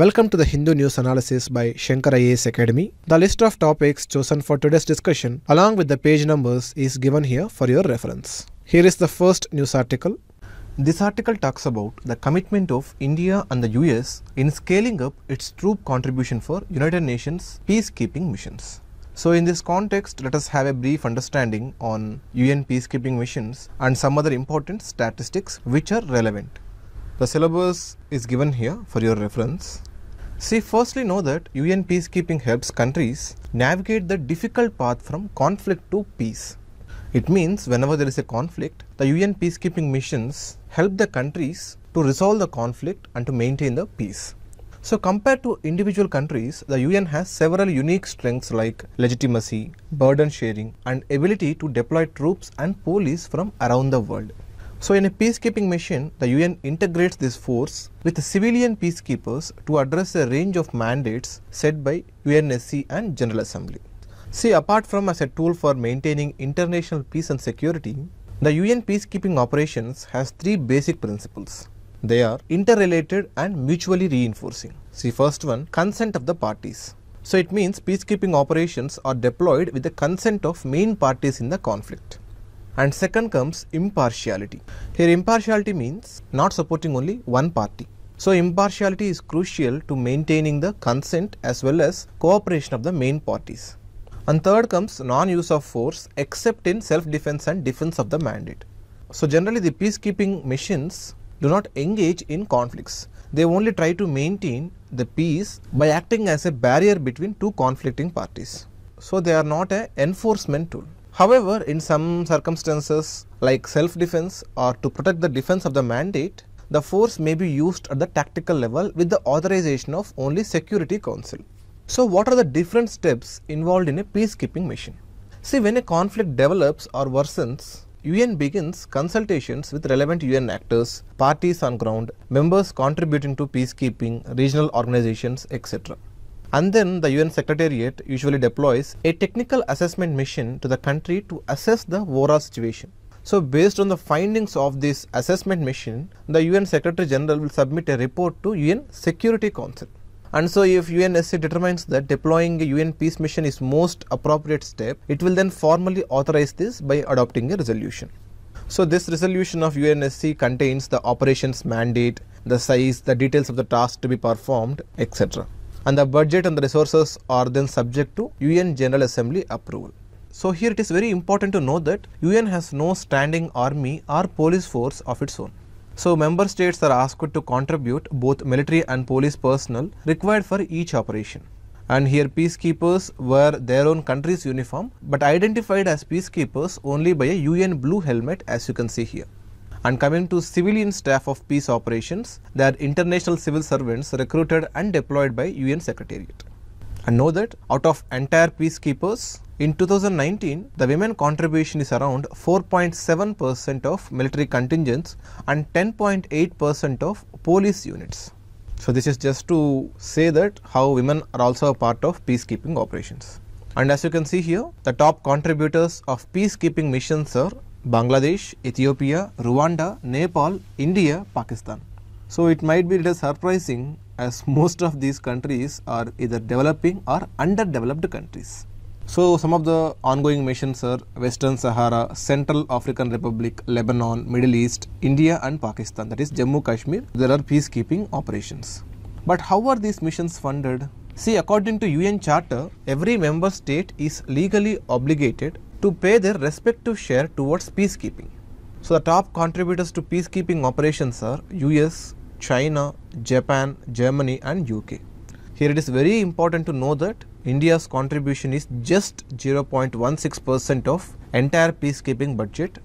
Welcome to the Hindu News Analysis by Shankar IAS Academy. The list of topics chosen for today's discussion along with the page numbers is given here for your reference. Here is the first news article. This article talks about the commitment of India and the US in scaling up its troop contribution for United Nations peacekeeping missions. So in this context, let us have a brief understanding on UN peacekeeping missions and some other important statistics which are relevant. The syllabus is given here for your reference. See, firstly, know that UN peacekeeping helps countries navigate the difficult path from conflict to peace. It means whenever there is a conflict, the UN peacekeeping missions help the countries to resolve the conflict and to maintain the peace. So compared to individual countries, the UN has several unique strengths like legitimacy, burden sharing and ability to deploy troops and police from around the world. So in a peacekeeping mission, the UN integrates this force with civilian peacekeepers to address a range of mandates set by UNSC and General Assembly. See, apart from as a tool for maintaining international peace and security, the UN peacekeeping operations has three basic principles. They are interrelated and mutually reinforcing. See, first one, consent of the parties. So it means peacekeeping operations are deployed with the consent of main parties in the conflict and second comes impartiality. Here impartiality means not supporting only one party. So impartiality is crucial to maintaining the consent as well as cooperation of the main parties. And third comes non-use of force except in self-defense and defense of the mandate. So generally the peacekeeping missions do not engage in conflicts. They only try to maintain the peace by acting as a barrier between two conflicting parties. So they are not an enforcement tool. However, in some circumstances like self-defense or to protect the defense of the mandate, the force may be used at the tactical level with the authorization of only Security Council. So what are the different steps involved in a peacekeeping mission? See, when a conflict develops or worsens, UN begins consultations with relevant UN actors, parties on ground, members contributing to peacekeeping, regional organizations, etc. And then the UN Secretariat usually deploys a technical assessment mission to the country to assess the overall situation. So, based on the findings of this assessment mission, the UN Secretary General will submit a report to UN Security Council. And so, if UNSC determines that deploying a UN peace mission is most appropriate step, it will then formally authorize this by adopting a resolution. So, this resolution of UNSC contains the operations mandate, the size, the details of the task to be performed, etc and the budget and the resources are then subject to UN General Assembly approval. So here it is very important to know that UN has no standing army or police force of its own. So member states are asked to contribute both military and police personnel required for each operation. And here peacekeepers wear their own country's uniform but identified as peacekeepers only by a UN blue helmet as you can see here. And coming to civilian staff of peace operations, they are international civil servants recruited and deployed by UN Secretariat. And know that out of entire peacekeepers, in 2019, the women contribution is around 4.7% of military contingents and 10.8% of police units. So this is just to say that how women are also a part of peacekeeping operations. And as you can see here, the top contributors of peacekeeping missions are Bangladesh, Ethiopia, Rwanda, Nepal, India, Pakistan. So it might be little surprising as most of these countries are either developing or underdeveloped countries. So some of the ongoing missions are Western Sahara, Central African Republic, Lebanon, Middle East, India and Pakistan that is Jammu Kashmir. There are peacekeeping operations. But how are these missions funded? See according to UN Charter, every member state is legally obligated to pay their respective share towards peacekeeping. So the top contributors to peacekeeping operations are US, China, Japan, Germany and UK. Here it is very important to know that India's contribution is just 0.16% of entire peacekeeping budget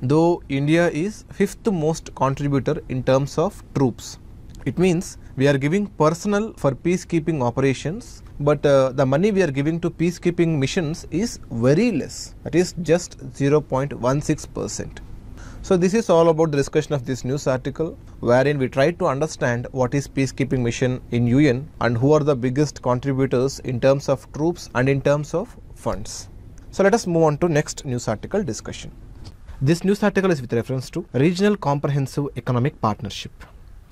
though India is fifth most contributor in terms of troops. It means we are giving personnel for peacekeeping operations but uh, the money we are giving to peacekeeping missions is very less that is just 0.16% so this is all about the discussion of this news article wherein we try to understand what is peacekeeping mission in UN and who are the biggest contributors in terms of troops and in terms of funds. So let us move on to next news article discussion. This news article is with reference to Regional Comprehensive Economic Partnership.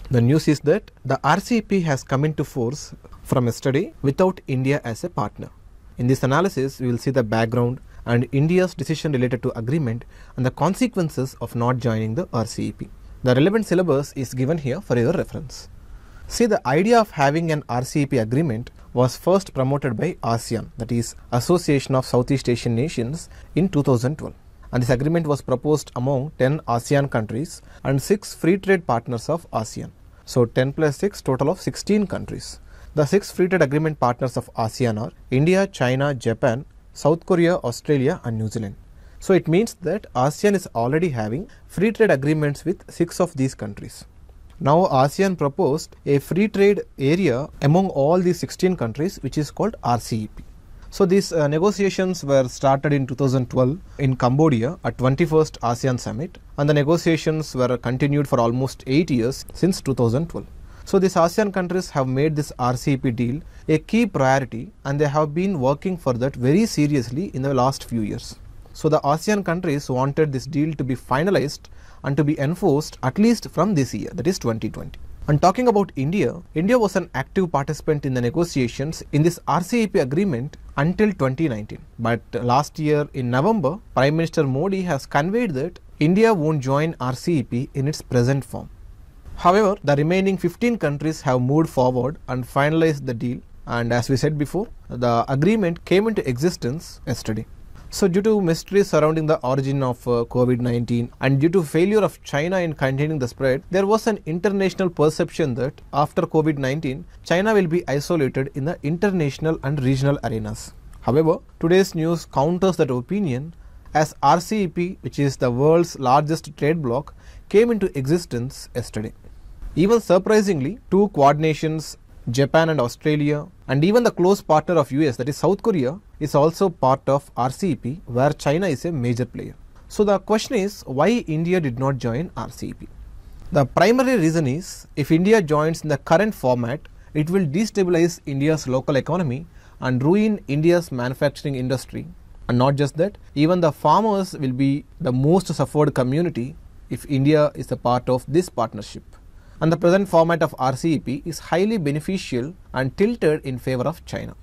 The news is that the RCP has come into force from yesterday without India as a partner. In this analysis, we will see the background and India's decision related to agreement and the consequences of not joining the RCEP. The relevant syllabus is given here for your reference. See, the idea of having an RCEP agreement was first promoted by ASEAN, that is Association of Southeast Asian Nations, in 2012 and this agreement was proposed among 10 ASEAN countries and 6 free trade partners of ASEAN. So 10 plus 6 total of 16 countries. The 6 free trade agreement partners of ASEAN are India, China, Japan, South Korea, Australia and New Zealand. So it means that ASEAN is already having free trade agreements with 6 of these countries. Now ASEAN proposed a free trade area among all these 16 countries which is called RCEP. So these uh, negotiations were started in 2012 in Cambodia at 21st ASEAN Summit and the negotiations were continued for almost 8 years since 2012. So these ASEAN countries have made this RCEP deal a key priority and they have been working for that very seriously in the last few years. So the ASEAN countries wanted this deal to be finalized and to be enforced at least from this year that is 2020. And talking about India, India was an active participant in the negotiations in this RCEP agreement until 2019. But last year in November, Prime Minister Modi has conveyed that India won't join RCEP in its present form. However, the remaining 15 countries have moved forward and finalized the deal and as we said before, the agreement came into existence yesterday. So, due to mysteries surrounding the origin of uh, COVID 19 and due to failure of China in containing the spread, there was an international perception that after COVID 19, China will be isolated in the international and regional arenas. However, today's news counters that opinion as RCEP, which is the world's largest trade bloc, came into existence yesterday. Even surprisingly, two quad nations Japan and Australia, and even the close partner of US, that is South Korea, is also part of RCEP, where China is a major player. So the question is why India did not join RCEP? The primary reason is if India joins in the current format, it will destabilize India's local economy and ruin India's manufacturing industry. And not just that, even the farmers will be the most suffered community if India is a part of this partnership and the present format of RCEP is highly beneficial and tilted in favor of China.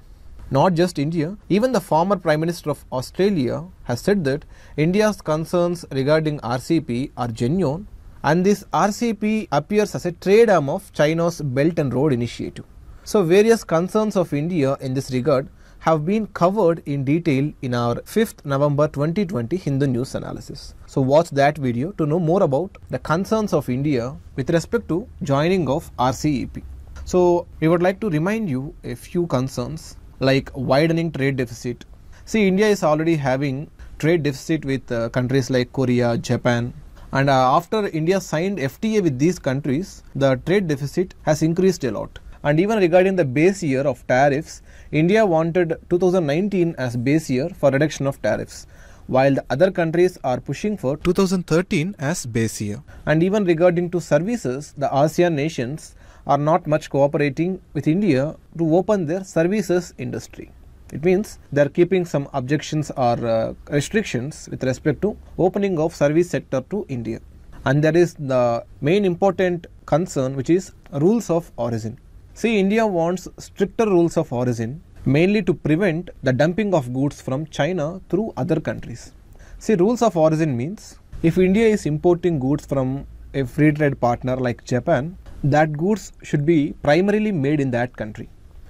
Not just India, even the former Prime Minister of Australia has said that India's concerns regarding RCEP are genuine and this RCEP appears as a trade arm of China's Belt and Road Initiative. So various concerns of India in this regard have been covered in detail in our 5th November 2020 Hindu news analysis. So watch that video to know more about the concerns of India with respect to joining of RCEP. So we would like to remind you a few concerns like widening trade deficit. See India is already having trade deficit with uh, countries like Korea, Japan, and uh, after India signed FTA with these countries, the trade deficit has increased a lot and even regarding the base year of tariffs, India wanted 2019 as base year for reduction of tariffs while the other countries are pushing for 2013 as base year. And even regarding to services, the ASEAN nations are not much cooperating with India to open their services industry. It means they are keeping some objections or uh, restrictions with respect to opening of service sector to India. And that is the main important concern which is rules of origin. See, India wants stricter rules of origin mainly to prevent the dumping of goods from China through other countries. See, rules of origin means if India is importing goods from a free trade partner like Japan, that goods should be primarily made in that country.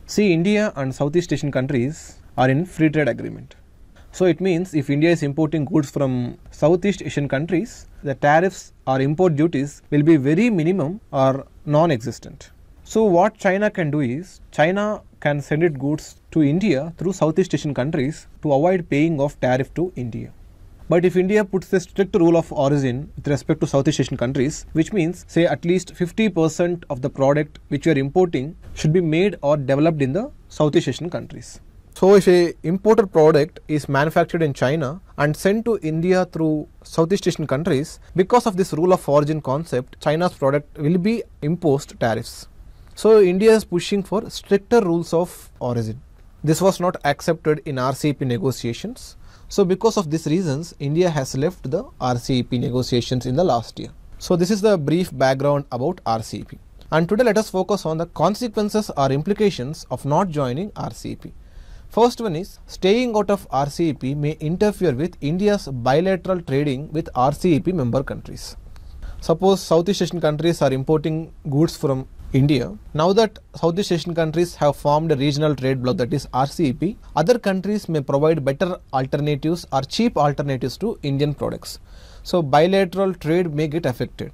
See, India and Southeast Asian countries are in free trade agreement. So it means if India is importing goods from Southeast Asian countries, the tariffs or import duties will be very minimum or non-existent. So what China can do is, China can send its goods to India through Southeast Asian countries to avoid paying off tariff to India. But if India puts a strict rule of origin with respect to Southeast Asian countries, which means say at least 50% of the product which you are importing should be made or developed in the Southeast Asian countries. So if a imported product is manufactured in China and sent to India through Southeast Asian countries, because of this rule of origin concept, China's product will be imposed tariffs. So, India is pushing for stricter rules of origin. This was not accepted in RCEP negotiations. So, because of these reasons, India has left the RCEP negotiations in the last year. So, this is the brief background about RCEP. And today, let us focus on the consequences or implications of not joining RCEP. First one is staying out of RCEP may interfere with India's bilateral trading with RCEP member countries. Suppose Southeast Asian countries are importing goods from India. Now that Southeast Asian countries have formed a regional trade bloc that is RCEP, other countries may provide better alternatives or cheap alternatives to Indian products. So bilateral trade may get affected.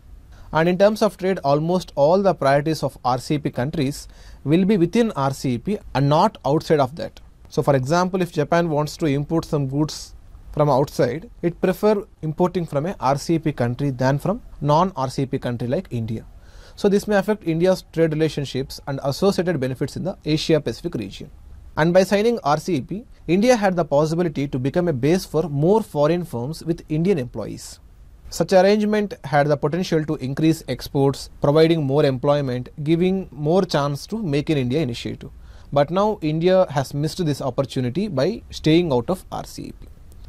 And in terms of trade, almost all the priorities of RCEP countries will be within RCEP and not outside of that. So for example, if Japan wants to import some goods from outside, it prefer importing from a RCEP country than from non-RCEP country like India. So this may affect India's trade relationships and associated benefits in the Asia Pacific region. And by signing RCEP, India had the possibility to become a base for more foreign firms with Indian employees. Such arrangement had the potential to increase exports, providing more employment, giving more chance to Make in India initiative. But now India has missed this opportunity by staying out of RCEP.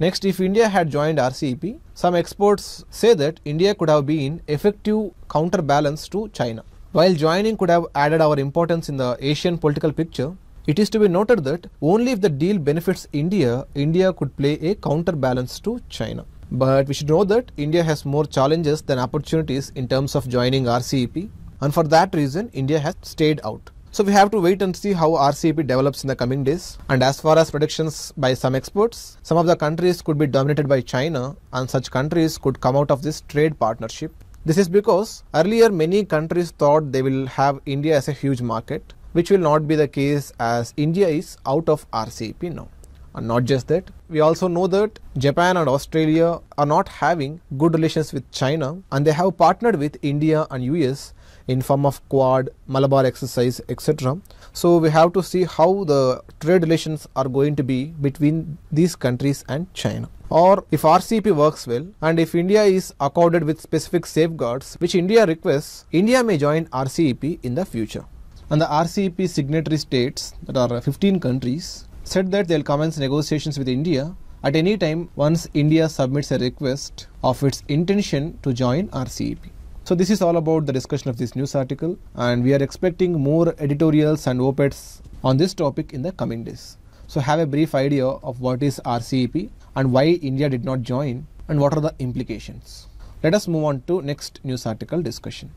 Next, if India had joined RCEP, some experts say that India could have been effective counterbalance to China. While joining could have added our importance in the Asian political picture, it is to be noted that only if the deal benefits India, India could play a counterbalance to China. But we should know that India has more challenges than opportunities in terms of joining RCEP, and for that reason, India has stayed out. So we have to wait and see how RCEP develops in the coming days. And as far as predictions by some experts, some of the countries could be dominated by China and such countries could come out of this trade partnership. This is because earlier many countries thought they will have India as a huge market, which will not be the case as India is out of RCEP now. And not just that, we also know that Japan and Australia are not having good relations with China and they have partnered with India and US in form of quad, Malabar exercise, etc. So we have to see how the trade relations are going to be between these countries and China. Or if RCP works well and if India is accorded with specific safeguards which India requests, India may join RCEP in the future. And the RCEP signatory states that are 15 countries said that they'll commence negotiations with India at any time once India submits a request of its intention to join RCEP. So this is all about the discussion of this news article and we are expecting more editorials and op-eds on this topic in the coming days. So have a brief idea of what is RCEP and why India did not join and what are the implications. Let us move on to next news article discussion.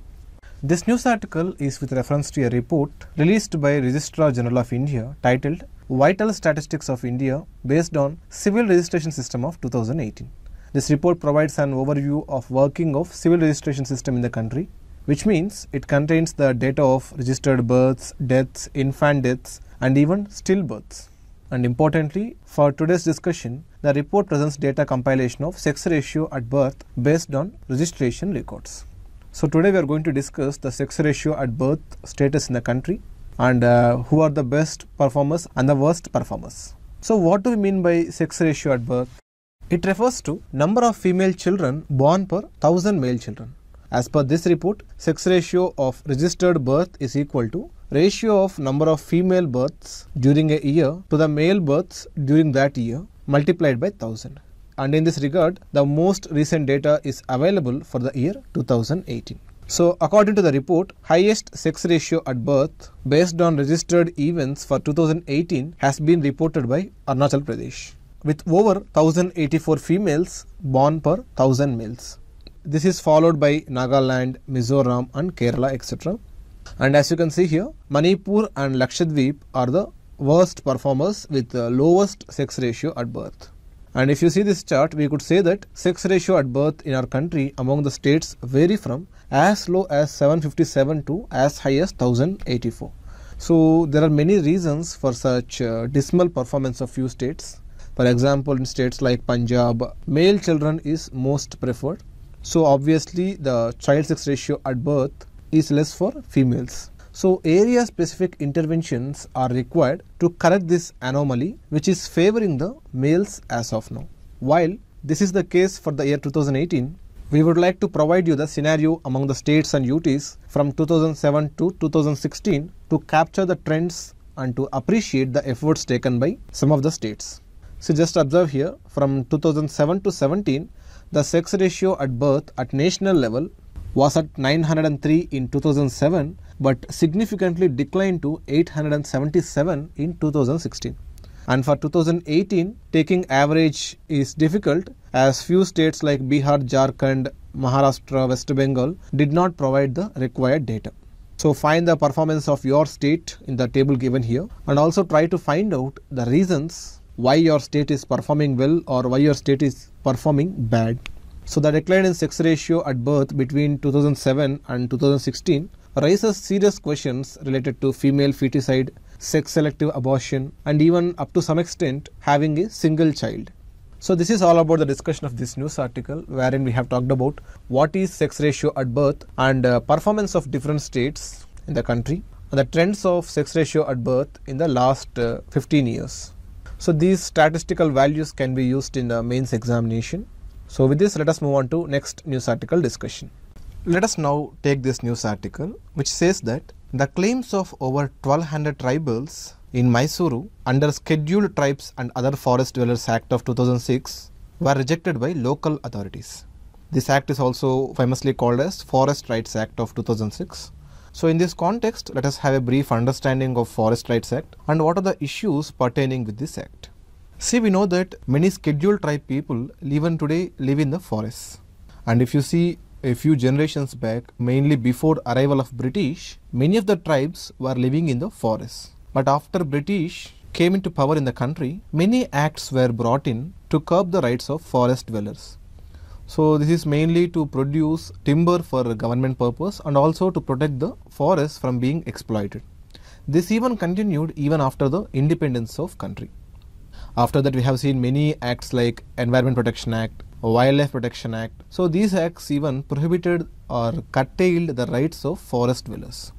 This news article is with reference to a report released by Registrar General of India titled Vital Statistics of India based on Civil Registration System of 2018. This report provides an overview of working of civil registration system in the country, which means it contains the data of registered births, deaths, infant deaths, and even stillbirths. And importantly, for today's discussion, the report presents data compilation of sex ratio at birth based on registration records. So today we are going to discuss the sex ratio at birth status in the country and uh, who are the best performers and the worst performers. So what do we mean by sex ratio at birth? It refers to number of female children born per 1000 male children. As per this report, sex ratio of registered birth is equal to ratio of number of female births during a year to the male births during that year multiplied by 1000. And in this regard, the most recent data is available for the year 2018. So, according to the report, highest sex ratio at birth based on registered events for 2018 has been reported by Arnachal Pradesh with over 1084 females born per 1000 males. This is followed by Nagaland, Mizoram and Kerala etc. And as you can see here, Manipur and Lakshadweep are the worst performers with the lowest sex ratio at birth. And if you see this chart, we could say that sex ratio at birth in our country among the states vary from as low as 757 to as high as 1084. So there are many reasons for such uh, dismal performance of few states. For example, in states like Punjab, male children is most preferred. So obviously the child sex ratio at birth is less for females. So area specific interventions are required to correct this anomaly which is favoring the males as of now. While this is the case for the year 2018, we would like to provide you the scenario among the states and UTs from 2007 to 2016 to capture the trends and to appreciate the efforts taken by some of the states. So just observe here from 2007 to 17 the sex ratio at birth at national level was at 903 in 2007 but significantly declined to 877 in 2016 and for 2018 taking average is difficult as few states like Bihar, Jharkhand, Maharashtra, West Bengal did not provide the required data. So find the performance of your state in the table given here and also try to find out the reasons why your state is performing well or why your state is performing bad. So the decline in sex ratio at birth between 2007 and 2016 raises serious questions related to female feticide, sex selective abortion and even up to some extent having a single child. So this is all about the discussion of this news article wherein we have talked about what is sex ratio at birth and uh, performance of different states in the country and the trends of sex ratio at birth in the last uh, 15 years. So these statistical values can be used in the mains examination. So with this let us move on to next news article discussion. Let us now take this news article which says that the claims of over 1200 tribals in Mysuru under Scheduled Tribes and Other Forest Dwellers Act of 2006 were rejected by local authorities. This act is also famously called as Forest Rights Act of 2006 so in this context, let us have a brief understanding of Forest Rights Act and what are the issues pertaining with this act. See, we know that many scheduled tribe people even today live in the forests. And if you see a few generations back, mainly before arrival of British, many of the tribes were living in the forests. But after British came into power in the country, many acts were brought in to curb the rights of forest dwellers. So this is mainly to produce timber for government purpose and also to protect the forest from being exploited. This even continued even after the independence of country. After that we have seen many acts like Environment Protection Act, Wildlife Protection Act. So these acts even prohibited or curtailed the rights of forest dwellers.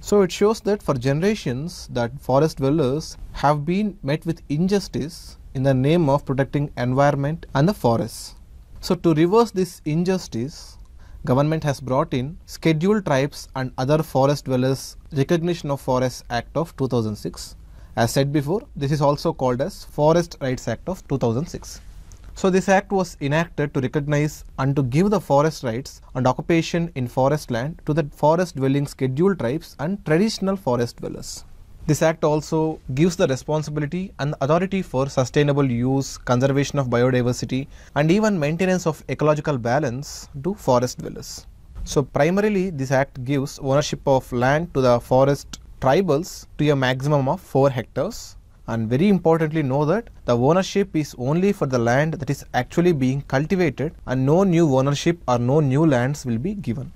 So it shows that for generations that forest dwellers have been met with injustice in the name of protecting environment and the forests. So, to reverse this injustice, government has brought in Scheduled Tribes and Other Forest Dwellers Recognition of Forests Act of 2006. As said before, this is also called as Forest Rights Act of 2006. So this act was enacted to recognize and to give the forest rights and occupation in forest land to the forest dwelling scheduled tribes and traditional forest dwellers. This act also gives the responsibility and authority for sustainable use, conservation of biodiversity and even maintenance of ecological balance to forest dwellers. So primarily this act gives ownership of land to the forest tribals to a maximum of 4 hectares and very importantly know that the ownership is only for the land that is actually being cultivated and no new ownership or no new lands will be given.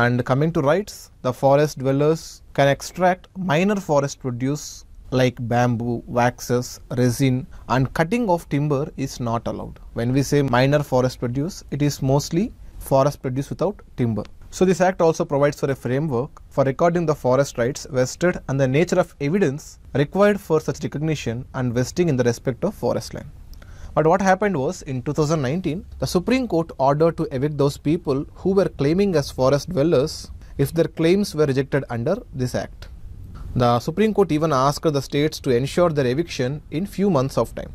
And coming to rights, the forest dwellers can extract minor forest produce like bamboo, waxes, resin, and cutting of timber is not allowed. When we say minor forest produce, it is mostly forest produce without timber. So this act also provides for a framework for recording the forest rights vested and the nature of evidence required for such recognition and vesting in the respect of forest land. But what happened was in 2019, the Supreme Court ordered to evict those people who were claiming as forest dwellers if their claims were rejected under this act. The Supreme Court even asked the states to ensure their eviction in few months of time.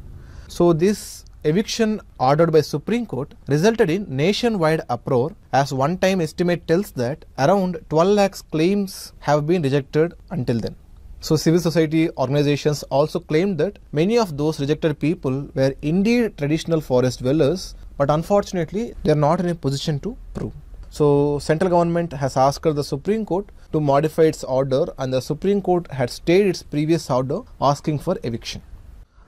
So this eviction ordered by Supreme Court resulted in nationwide uproar as one time estimate tells that around 12 lakhs claims have been rejected until then. So civil society organizations also claimed that many of those rejected people were indeed traditional forest dwellers, but unfortunately they are not in a position to prove. So central government has asked the Supreme Court to modify its order and the Supreme Court had stayed its previous order asking for eviction.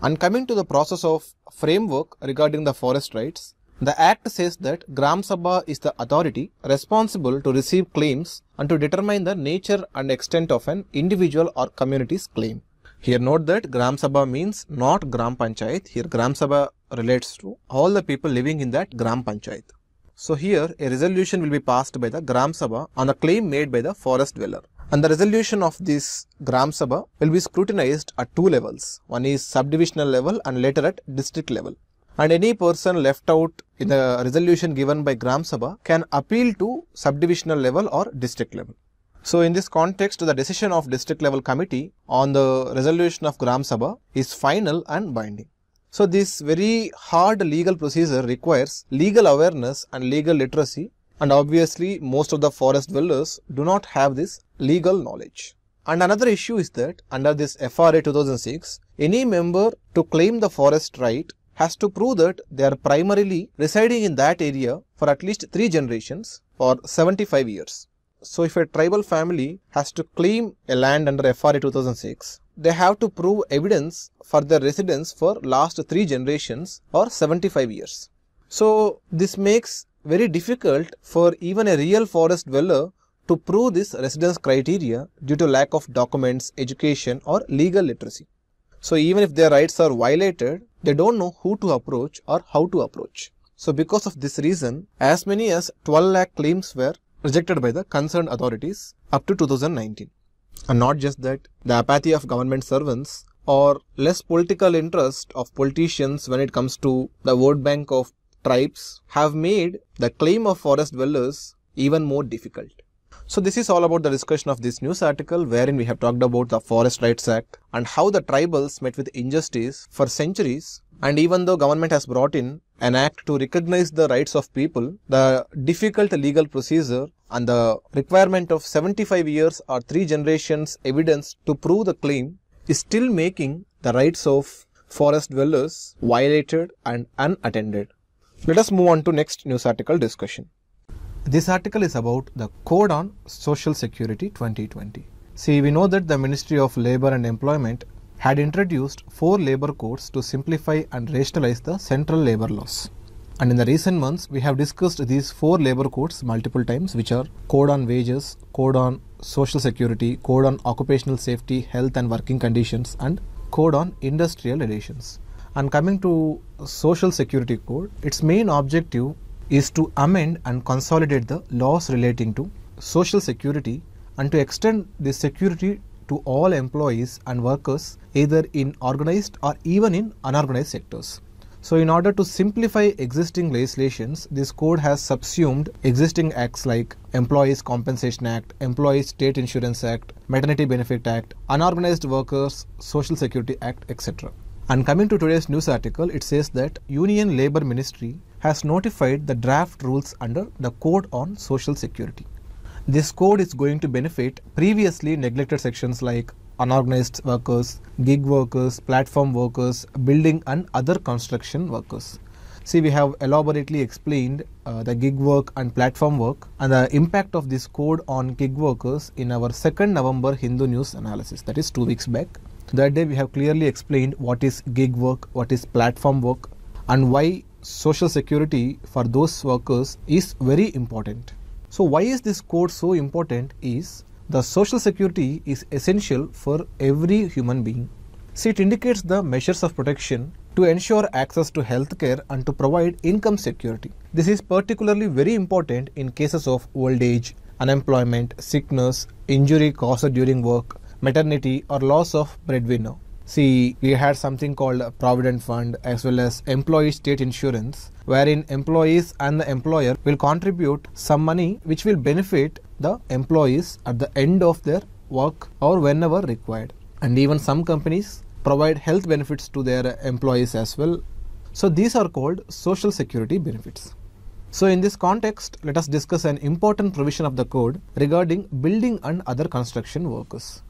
And coming to the process of framework regarding the forest rights, the Act says that Gram Sabha is the authority responsible to receive claims and to determine the nature and extent of an individual or community's claim. Here note that Gram Sabha means not Gram Panchayat. Here Gram Sabha relates to all the people living in that Gram Panchayat. So here a resolution will be passed by the Gram Sabha on a claim made by the forest dweller. And the resolution of this Gram Sabha will be scrutinized at two levels. One is subdivisional level and later at district level and any person left out in the resolution given by Gram Sabha can appeal to subdivisional level or district level. So in this context, the decision of district level committee on the resolution of Gram Sabha is final and binding. So this very hard legal procedure requires legal awareness and legal literacy and obviously most of the forest dwellers do not have this legal knowledge. And another issue is that under this FRA 2006, any member to claim the forest right has to prove that they are primarily residing in that area for at least 3 generations or 75 years. So if a tribal family has to claim a land under FRA 2006, they have to prove evidence for their residence for last 3 generations or 75 years. So this makes very difficult for even a real forest dweller to prove this residence criteria due to lack of documents, education or legal literacy. So even if their rights are violated, they don't know who to approach or how to approach. So because of this reason, as many as 12 lakh claims were rejected by the concerned authorities up to 2019. And not just that, the apathy of government servants or less political interest of politicians when it comes to the World bank of tribes have made the claim of forest dwellers even more difficult. So this is all about the discussion of this news article wherein we have talked about the Forest Rights Act and how the tribals met with injustice for centuries and even though government has brought in an act to recognize the rights of people, the difficult legal procedure and the requirement of 75 years or 3 generations evidence to prove the claim is still making the rights of forest dwellers violated and unattended. Let us move on to next news article discussion. This article is about the Code on Social Security 2020. See, we know that the Ministry of Labor and Employment had introduced four labor codes to simplify and rationalize the central labor laws. And in the recent months, we have discussed these four labor codes multiple times, which are Code on Wages, Code on Social Security, Code on Occupational Safety, Health and Working Conditions, and Code on Industrial Relations. And coming to Social Security Code, its main objective is to amend and consolidate the laws relating to social security and to extend this security to all employees and workers either in organized or even in unorganized sectors. So in order to simplify existing legislations, this code has subsumed existing acts like Employees Compensation Act, Employees State Insurance Act, Maternity Benefit Act, Unorganized Workers Social Security Act, etc. And coming to today's news article, it says that Union Labour Ministry has notified the draft rules under the Code on Social Security. This code is going to benefit previously neglected sections like unorganized workers, gig workers, platform workers, building and other construction workers. See, we have elaborately explained uh, the gig work and platform work and the impact of this code on gig workers in our 2nd November Hindu news analysis, that is two weeks back. That day we have clearly explained what is gig work, what is platform work and why social security for those workers is very important. So why is this code so important is the social security is essential for every human being. See, it indicates the measures of protection to ensure access to healthcare and to provide income security. This is particularly very important in cases of old age, unemployment, sickness, injury caused during work, maternity or loss of breadwinner. See, we had something called Provident Fund as well as Employee State Insurance, wherein employees and the employer will contribute some money which will benefit the employees at the end of their work or whenever required. And even some companies provide health benefits to their employees as well. So, these are called social security benefits. So, in this context, let us discuss an important provision of the code regarding building and other construction workers.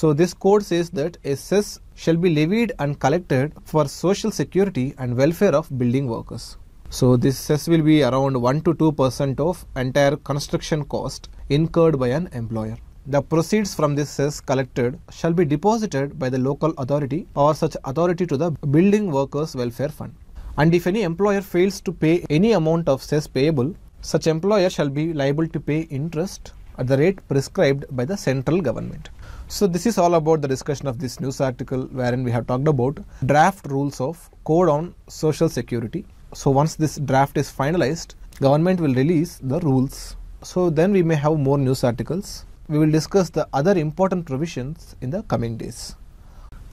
So this code says that a cess shall be levied and collected for social security and welfare of building workers. So this cess will be around 1 to 2% of entire construction cost incurred by an employer. The proceeds from this cess collected shall be deposited by the local authority or such authority to the building workers welfare fund. And if any employer fails to pay any amount of cess payable, such employer shall be liable to pay interest at the rate prescribed by the central government. So this is all about the discussion of this news article wherein we have talked about draft rules of code on social security. So once this draft is finalized, government will release the rules. So then we may have more news articles. We will discuss the other important provisions in the coming days.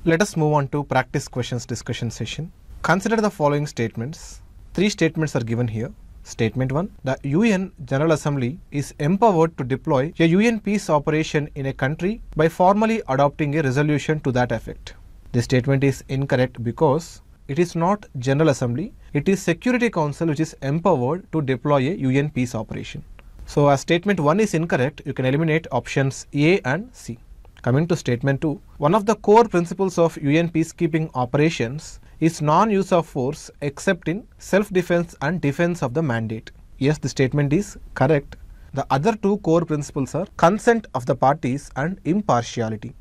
Let us move on to practice questions discussion session. Consider the following statements. Three statements are given here. Statement 1. The UN General Assembly is empowered to deploy a UN peace operation in a country by formally adopting a resolution to that effect. This statement is incorrect because it is not General Assembly, it is Security Council which is empowered to deploy a UN peace operation. So as statement 1 is incorrect, you can eliminate options A and C. Coming to statement 2, one of the core principles of UN peacekeeping operations is non-use of force except in self-defense and defense of the mandate. Yes, the statement is correct. The other two core principles are consent of the parties and impartiality.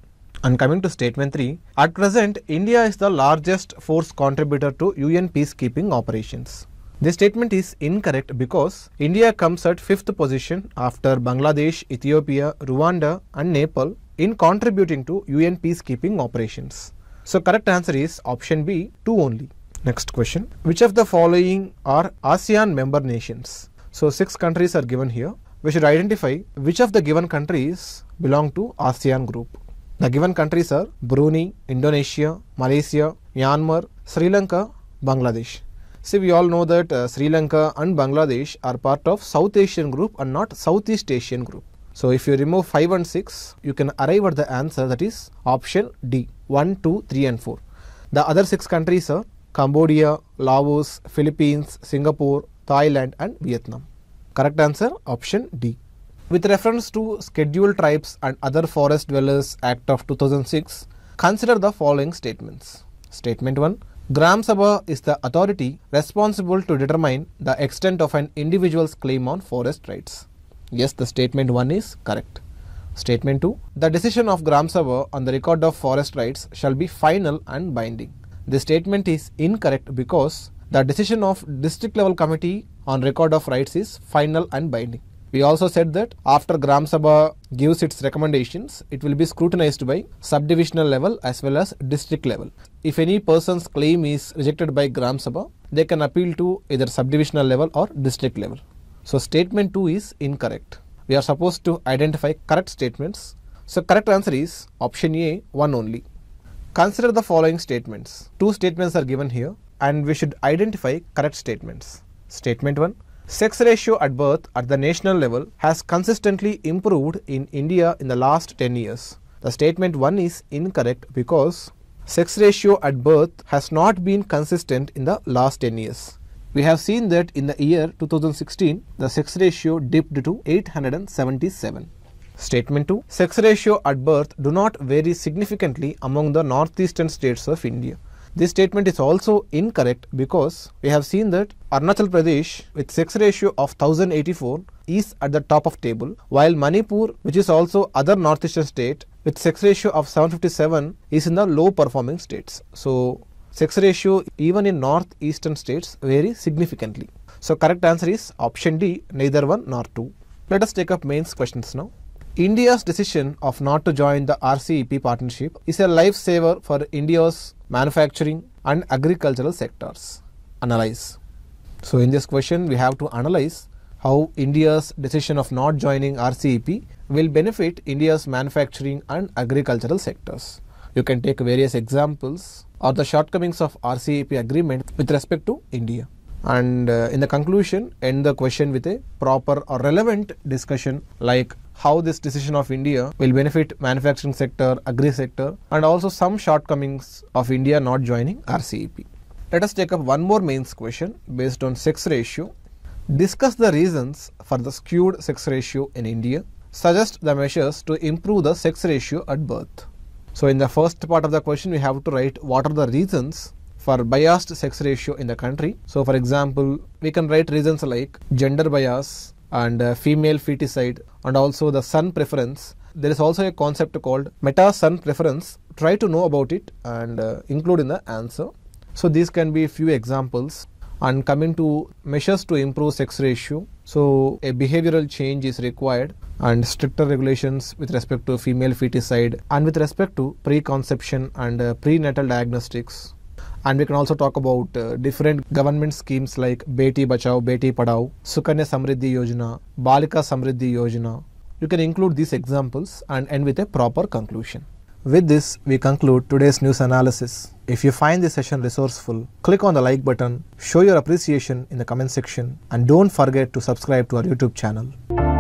And coming to statement 3, at present, India is the largest force contributor to UN peacekeeping operations. This statement is incorrect because India comes at 5th position after Bangladesh, Ethiopia, Rwanda and Nepal in contributing to UN peacekeeping operations. So correct answer is option B, 2 only. Next question. Which of the following are ASEAN member nations? So 6 countries are given here. We should identify which of the given countries belong to ASEAN group. The given countries are Brunei, Indonesia, Malaysia, Myanmar, Sri Lanka, Bangladesh. See, we all know that uh, Sri Lanka and Bangladesh are part of South Asian group and not Southeast Asian group. So if you remove 5 and 6, you can arrive at the answer that is option D. 1, 2, 3 and 4. The other 6 countries are Cambodia, Laos, Philippines, Singapore, Thailand and Vietnam. Correct answer option D. With reference to Scheduled Tribes and Other Forest Dwellers Act of 2006, consider the following statements. Statement 1. Gram Sabha is the authority responsible to determine the extent of an individual's claim on forest rights. Yes, the statement 1 is correct. Statement 2. The decision of Gram Sabha on the record of forest rights shall be final and binding. This statement is incorrect because the decision of district level committee on record of rights is final and binding. We also said that after Gram Sabha gives its recommendations, it will be scrutinized by subdivisional level as well as district level. If any person's claim is rejected by Gram Sabha, they can appeal to either subdivisional level or district level. So statement 2 is incorrect we are supposed to identify correct statements. So correct answer is option A, one only. Consider the following statements. Two statements are given here and we should identify correct statements. Statement 1. Sex ratio at birth at the national level has consistently improved in India in the last 10 years. The statement 1 is incorrect because sex ratio at birth has not been consistent in the last 10 years. We have seen that in the year 2016, the sex ratio dipped to 877. Statement 2. Sex ratio at birth do not vary significantly among the northeastern states of India. This statement is also incorrect because we have seen that Arunachal Pradesh with sex ratio of 1084 is at the top of table while Manipur which is also other northeastern state with sex ratio of 757 is in the low performing states. So sex ratio even in northeastern states vary significantly. So correct answer is option D, neither one nor two. Let us take up mains questions now. India's decision of not to join the RCEP partnership is a lifesaver for India's manufacturing and agricultural sectors. Analyze. So in this question, we have to analyze how India's decision of not joining RCEP will benefit India's manufacturing and agricultural sectors. You can take various examples or the shortcomings of RCEP agreement with respect to India. And uh, in the conclusion, end the question with a proper or relevant discussion like how this decision of India will benefit manufacturing sector, agri sector and also some shortcomings of India not joining RCEP. Let us take up one more mains question based on sex ratio. Discuss the reasons for the skewed sex ratio in India. Suggest the measures to improve the sex ratio at birth. So in the first part of the question, we have to write what are the reasons for biased sex ratio in the country. So for example, we can write reasons like gender bias and uh, female feticide and also the son preference. There is also a concept called meta son preference. Try to know about it and uh, include in the answer. So these can be few examples and coming to measures to improve sex ratio so a behavioral change is required and stricter regulations with respect to female feticide and with respect to preconception and uh, prenatal diagnostics. And we can also talk about uh, different government schemes like Beti Bachao, Beti Padao, Sukanya Samriddhi Yojana, Balika Samriddhi Yojana. You can include these examples and end with a proper conclusion. With this, we conclude today's news analysis. If you find this session resourceful, click on the like button, show your appreciation in the comment section, and don't forget to subscribe to our YouTube channel.